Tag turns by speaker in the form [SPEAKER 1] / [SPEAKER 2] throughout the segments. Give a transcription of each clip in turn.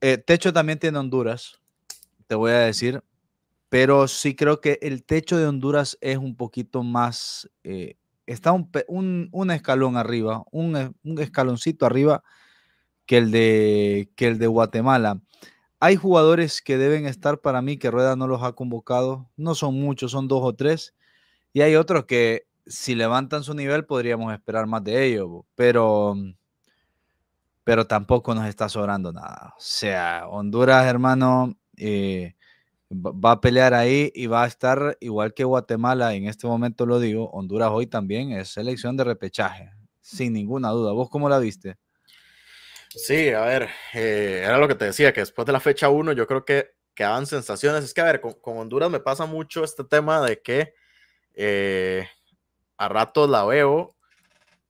[SPEAKER 1] Eh, techo también tiene Honduras, te voy a decir, pero sí creo que el techo de Honduras es un poquito más, eh, está un, escalón arriba, eh, un, escaloncito arriba que el, de, que el de Guatemala. Hay jugadores que deben estar para mí, que Rueda no los ha convocado, no son muchos, son dos o tres, y hay otros que si levantan su nivel podríamos esperar más de ellos, pero mm, pero tampoco nos está sobrando nada. O sea, Honduras, hermano, eh, va a pelear ahí y va a estar igual que Guatemala, en este momento lo digo, Honduras hoy también es selección de repechaje, sin ninguna duda. ¿Vos cómo la viste?
[SPEAKER 2] Sí, a ver, eh, era lo que te decía, que después de la fecha 1 yo creo que quedaban sensaciones. Es que, a ver, con, Honduras me pasa mucho este tema de que eh, a ratos la veo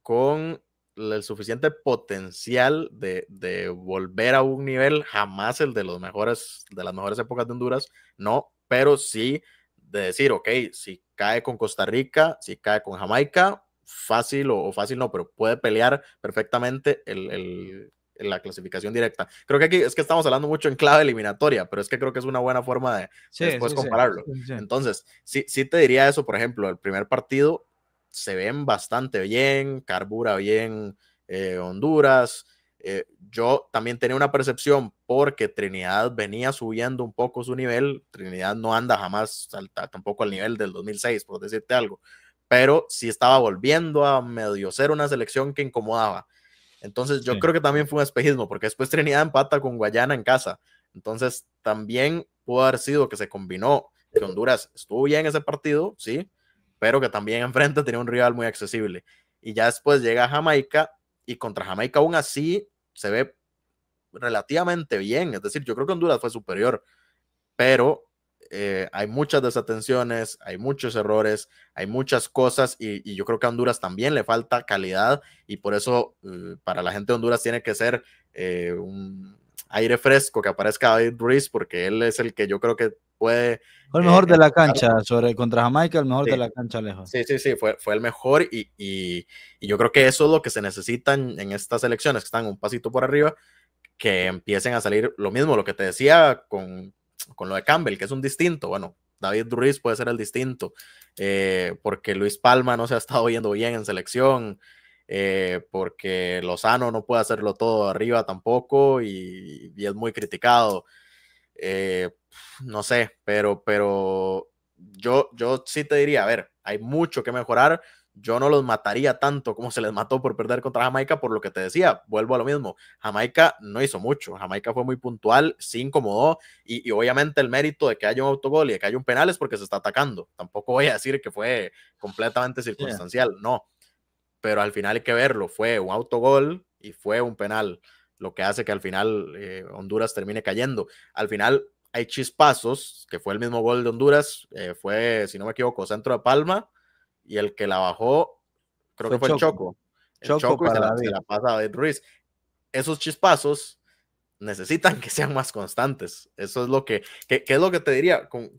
[SPEAKER 2] con el suficiente potencial de, de, volver a un nivel, jamás el de los mejores, de las mejores épocas de Honduras, no, pero sí de decir, ok, si cae con Costa Rica, si cae con Jamaica, fácil o, fácil no, pero puede pelear perfectamente el, la clasificación directa. Creo que aquí es que estamos hablando mucho en clave eliminatoria, pero es que creo que es una buena forma de después compararlo. Entonces, sí, sí te diría eso, por ejemplo, el primer partido se ven bastante bien, carbura bien eh, Honduras. Eh, yo también tenía una percepción porque Trinidad venía subiendo un poco su nivel. Trinidad no anda jamás tampoco al nivel del 2006, por decirte algo, pero sí estaba volviendo a medio ser una selección que incomodaba. Entonces yo creo que también fue un espejismo porque después Trinidad empata con Guayana en casa. Entonces también pudo haber sido que se combinó que Honduras estuvo bien en ese partido, sí, pero que también enfrente tenía un rival muy accesible. Y ya después llega a Jamaica y contra Jamaica aún así se ve relativamente bien. Es decir, yo creo que Honduras fue superior, pero eh, hay muchas desatenciones, hay muchos errores, hay muchas cosas y, yo creo que a Honduras también le falta calidad y por eso eh, para la gente de Honduras tiene que ser eh, un aire fresco que aparezca David Ruiz porque él es el que yo creo que fue
[SPEAKER 1] el mejor eh, de la cancha, sobre contra Jamaica, el mejor de la
[SPEAKER 2] cancha lejos. Sí, sí, sí, fue, fue el mejor y, y, y, yo creo que eso es lo que se necesitan en estas elecciones, que están un pasito por arriba, que empiecen a salir lo mismo, lo que te decía con, con lo de Campbell, que es un distinto, bueno, David Ruiz puede ser el distinto, eh, porque Luis Palma no se ha estado yendo bien en selección, eh, porque Lozano no puede hacerlo todo arriba tampoco y, y es muy criticado. Eh, no sé, pero, pero yo, yo sí te diría, a ver, hay mucho que mejorar. Yo no los mataría tanto como se les mató por perder contra Jamaica, por lo que te decía, vuelvo a lo mismo. Jamaica no hizo mucho, Jamaica fue muy puntual, se incomodó y, obviamente el mérito de que haya un autogol y de que haya un penal es porque se está atacando. Tampoco voy a decir que fue completamente circunstancial, no. Pero al final hay que verlo, fue un autogol y fue un penal lo que hace que al final eh, Honduras termine cayendo. Al final hay chispazos, que fue el mismo gol de Honduras, eh, fue, si no me equivoco, centro de Palma, y el que la bajó, creo que fue Choco. Choco. y la, Ruiz. Esos chispazos necesitan que sean más constantes. Eso es lo que, que, es lo que te diría, con,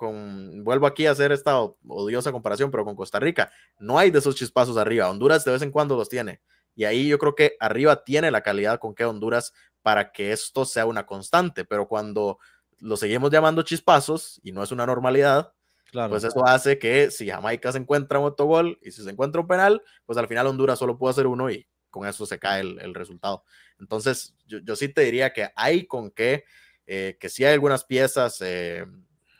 [SPEAKER 2] vuelvo aquí a hacer esta odiosa comparación, pero con Costa Rica, no hay de esos chispazos arriba. Honduras de vez en cuando los tiene y ahí yo creo que arriba tiene la calidad con que Honduras para que esto sea una constante, pero cuando lo seguimos llamando chispazos y no es una normalidad, Pues eso hace que si Jamaica se encuentra un autogol y si se encuentra un penal, pues al final Honduras solo puede hacer uno y con eso se cae el, resultado. Entonces, yo, sí te diría que hay con qué, eh, que si hay algunas piezas, eh,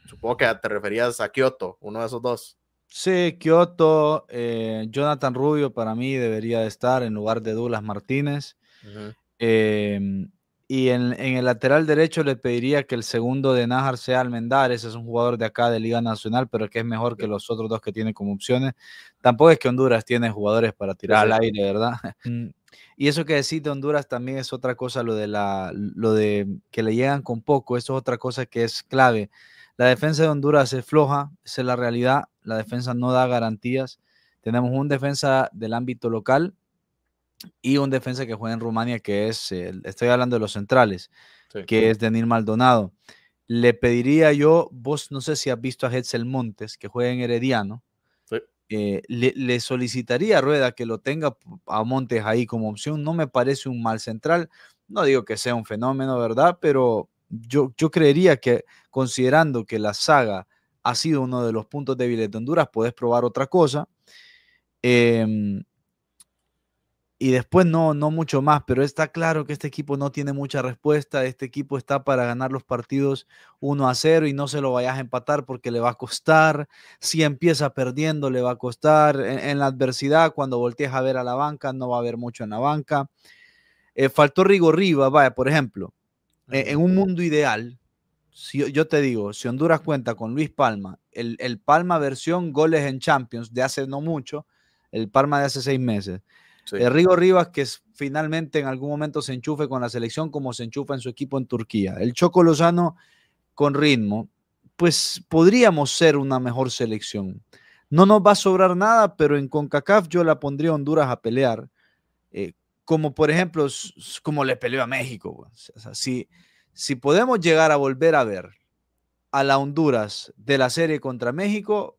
[SPEAKER 2] supongo que te referías a Kioto, uno de esos dos.
[SPEAKER 1] Sí, Kioto, eh, Jonathan Rubio para mí debería de estar en lugar de Douglas Martínez. Em, y en, el lateral derecho le pediría que el segundo de Nájar sea Almendares, es un jugador de acá de Liga Nacional, pero que es mejor que los otros dos que tiene como opciones. Tampoco es que Honduras tiene jugadores para tirar al aire, ¿verdad? Mm. Y eso que decís de Honduras también es otra cosa, lo de, la, lo de que le llegan con poco, eso es otra cosa que es clave. La defensa de Honduras es floja, esa es la realidad, la defensa no da garantías. Tenemos un defensa del ámbito local y un defensa que juega en Rumania, que es, estoy hablando de los centrales, que es Denil Maldonado. Le pediría yo, vos no sé si has visto a Hetzel Montes, que juega en Herediano. Eh, le, solicitaría a Rueda que lo tenga a Montes ahí como opción. No me parece un mal central. No digo que sea un fenómeno, ¿verdad? Pero yo, yo creería que considerando que la saga ha sido uno de los puntos débiles de Honduras. Puedes probar otra cosa. Em, y después no, no mucho más, pero está claro que este equipo no tiene mucha respuesta. Este equipo está para ganar los partidos 1 a 0 y no se lo vayas a empatar porque le va a costar. Si empieza perdiendo, le va a costar. En, la adversidad, cuando voltees a ver a la banca, no va a haber mucho en la banca. Eh, faltó Rigo Riva, vaya, por ejemplo. E, en un mundo ideal, yo te digo, si Honduras cuenta con Luis Palma, el, Palma versión goles en Champions de hace no mucho, el Palma de hace seis meses, el eh, Rigo Rivas que finalmente en algún momento se enchufe con la selección como se enchufa en su equipo en Turquía, el Choco Lozano con ritmo, pues podríamos ser una mejor selección. No nos va a sobrar nada, pero en CONCACAF yo la pondría a Honduras a pelear. Eh, como por ejemplo, como le peleó a México. O sea, si podemos llegar a volver a ver a la Honduras de la serie contra México,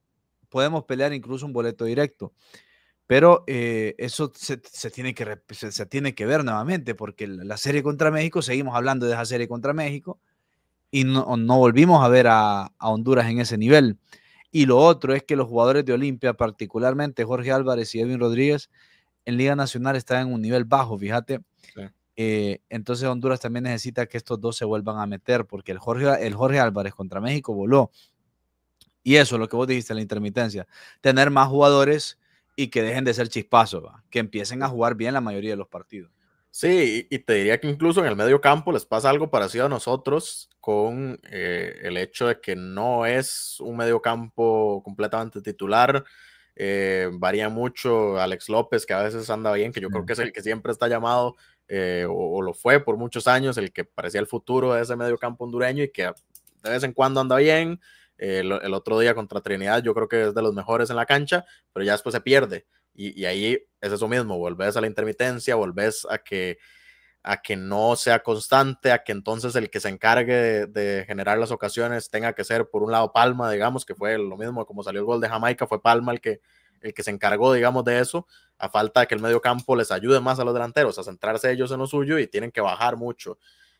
[SPEAKER 1] podemos pelear incluso un boleto directo. Pero eh, eso se, tiene que, se, tiene que ver nuevamente, porque la serie contra México, seguimos hablando de esa serie contra México, y no, volvimos a ver a, Honduras en ese nivel. Y lo otro es que los jugadores de Olimpia, particularmente Jorge Álvarez y Edwin Rodríguez, en Liga Nacional están en un nivel bajo, fíjate. Eh, entonces Honduras también necesita que estos dos se vuelvan a meter porque el Jorge, el Jorge Álvarez contra México voló. Y eso es lo que vos dijiste, la intermitencia. Tener más jugadores y que dejen de ser chispazos, que empiecen a jugar bien la mayoría de los partidos. Sí, y te diría que incluso en el medio campo les pasa algo parecido a
[SPEAKER 2] nosotros con eh, el hecho de que no es un medio campo completamente titular. Eh, varía mucho Alex López, que a veces anda bien, que yo creo que es el que siempre está llamado eh, o, lo fue por muchos años, el que parecía el futuro de ese medio campo hondureño y que de vez en cuando anda bien. el, otro día contra Trinidad yo creo que es de los mejores en la cancha, pero ya después se pierde. Y, ahí es eso mismo, volvés a la intermitencia, volvés a que a que no sea constante, a que entonces el que se encargue de, generar las ocasiones tenga que ser, por un lado, Palma, digamos, que fue lo mismo como salió el gol de Jamaica, fue Palma el que, el que se encargó, digamos, de eso, a falta de que el medio campo les ayude más a los delanteros a centrarse ellos en lo suyo y tienen que bajar mucho.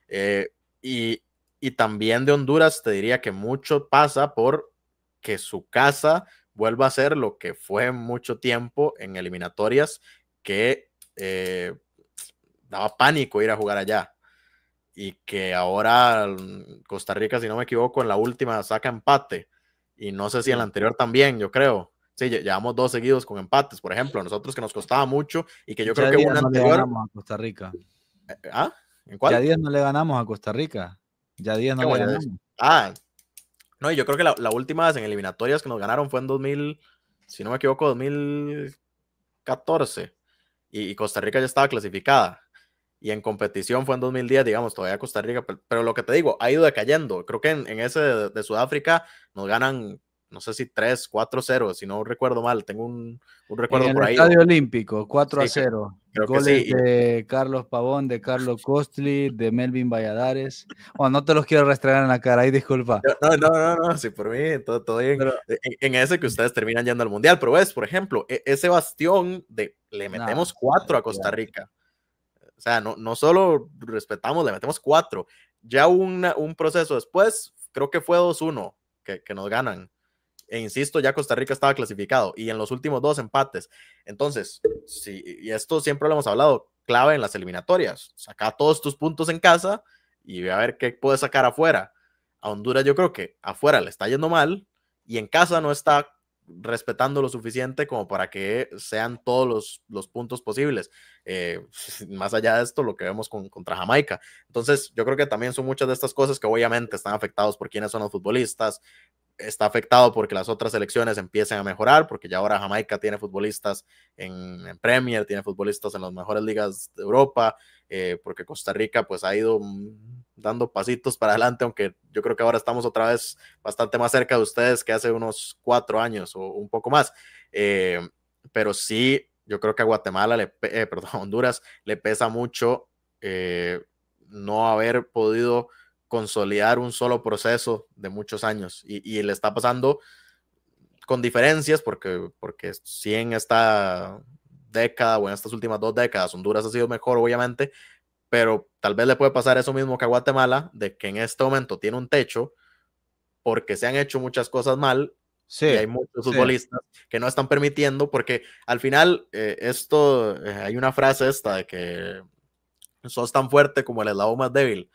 [SPEAKER 2] Eh, y, y también de Honduras te diría que mucho pasa por que su casa vuelva a ser lo que fue mucho tiempo en eliminatorias que eh, daba pánico ir a jugar allá y que ahora mm, Costa Rica, si no me equivoco, en la última saca empate y no sé si en la anterior también, yo creo. Sí, llevamos dos seguidos con empates, por ejemplo, nosotros que nos costaba mucho y que yo creo que una no anterior. a
[SPEAKER 1] Costa Rica. Eh, eh, ¿ah? ¿En Ya 10 no le ganamos a Costa Rica. Ya 10 no le ganamos.
[SPEAKER 2] Ah, no, y yo creo que la, última vez en eliminatorias que nos ganaron fue en 2000, si no me equivoco, 2014. Y, Costa Rica ya estaba clasificada. Y en competición fue en 2010, digamos, todavía Costa Rica. Pero, lo que te digo, ha ido decayendo. Creo que en, ese de Sudáfrica nos ganan no sé si 3, 4 0, si no recuerdo mal, tengo un, un recuerdo en el por ahí. Estadio
[SPEAKER 1] Olímpico, 4 0. Goles de Carlos Pavón, de Carlos Costly, de Melvin Valladares. Oh, no te los quiero restregar en la cara, ahí disculpa.
[SPEAKER 2] No, no, no, no, sí, por mí, todo, todo bien. E, e, en, ese que ustedes terminan yendo al Mundial, pero ves, por ejemplo, e, ese bastión de le metemos 4 a Costa Rica. O sea, no, no solo respetamos, le metemos 4. Ya un proceso después, creo que fue 2-1 que, que nos ganan e insisto, ya Costa Rica estaba clasificado y en los últimos dos empates. Entonces, si y esto siempre lo hemos hablado, clave en las eliminatorias. Saca todos tus puntos en casa y ve a ver qué puedes sacar afuera. A Honduras yo creo que afuera le está yendo mal y en casa no está respetando lo suficiente como para que sean todos los, puntos posibles. Eh, más allá de esto, lo que vemos con, contra Jamaica. Entonces, yo creo que también son muchas de estas cosas que obviamente están afectados por quiénes son los futbolistas, está afectado porque las otras selecciones empiecen a mejorar, porque ya ahora Jamaica tiene futbolistas en, Premier, tiene futbolistas en las mejores ligas de Europa, eh, porque Costa Rica pues ha ido mm, dando pasitos para adelante, aunque yo creo que ahora estamos otra vez bastante más cerca de ustedes que hace unos cuatro años o un poco más. Eh, pero sí, yo creo que a Guatemala, le, eh, Honduras le pesa mucho no haber podido consolidar un solo proceso de muchos años y, le está pasando con diferencias porque, porque si en esta década o en estas últimas dos décadas Honduras ha sido mejor obviamente, pero tal vez le puede pasar eso mismo que a Guatemala, de que en este momento tiene un techo porque se han hecho muchas cosas mal Sí, y hay muchos futbolistas que no están permitiendo, porque al final, eh, esto, eh, hay una frase esta de que sos tan fuerte como el eslabón más débil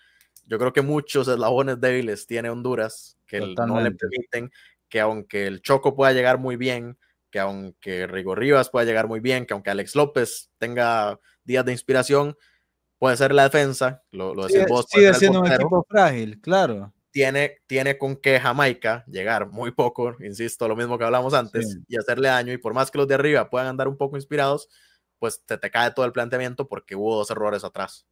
[SPEAKER 2] yo creo que muchos eslabones débiles tiene Honduras que no le permiten que aunque el Choco pueda llegar muy bien, que aunque Rigo Rivas pueda llegar muy bien, que aunque Alex López tenga días de inspiración, puede ser la defensa, lo, decís Sigue siendo un equipo
[SPEAKER 1] frágil, claro.
[SPEAKER 2] Tiene, tiene con que Jamaica llegar muy poco, insisto, lo mismo que hablamos antes, y hacerle daño. Y por más que los de arriba puedan andar un poco inspirados, pues se te cae todo el planteamiento porque hubo dos errores atrás.